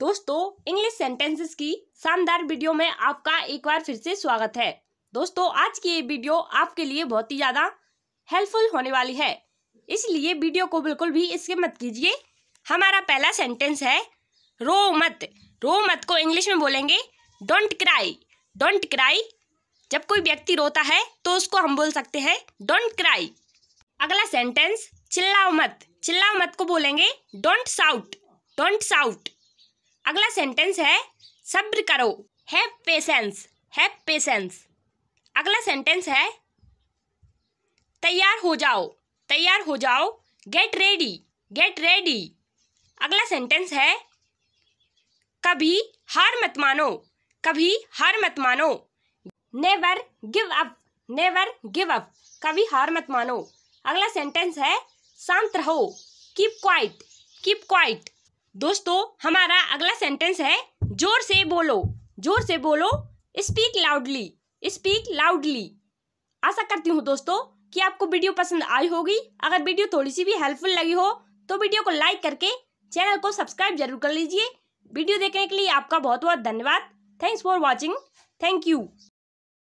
दोस्तों English sentences की शानदार वीडियो में आपका एक बार फिर से स्वागत है दोस्तों आज की ये वीडियो आपके लिए बहुत ही ज़्यादा हेल्पफुल होने वाली है इसलिए वीडियो को बिल्कुल भी इसके मत कीजिए हमारा पहला सेंटेंस है रो मत रो मत को इंग्लिश में बोलेंगे डोंट क्राई डोंट क्राई जब कोई व्यक्ति रोता है तो उसको हम बोल सकते हैं डोंट क्राई अगला सेंटेंस चिल्लाओ मत चिल्लाओ मत को बोलेंगे डोंट साउट डोंट साउट अगला सेंटेंस है सब्र करो हैव पेशेंस हैव पेशेंस अगला सेंटेंस है तैयार हो जाओ तैयार हो जाओ गेट रेडी गेट रेडी अगला सेंटेंस है कभी हार मत मानो कभी हार मत मानो never give up never give up कभी हार मत मानो अगला सेंटेंस है शांत रहो कीप क्वाइट कीप क्वाइट दोस्तों हमारा अगला सेंटेंस है जोर से बोलो जोर से बोलो स्पीक लाउडली स्पीक लाउडली आशा करती हूँ दोस्तों कि आपको वीडियो पसंद आई होगी अगर वीडियो थोड़ी सी भी हेल्पफुल लगी हो तो वीडियो को लाइक करके चैनल को सब्सक्राइब जरूर कर लीजिए वीडियो देखने के लिए आपका बहुत बहुत धन्यवाद thanks for watching thank you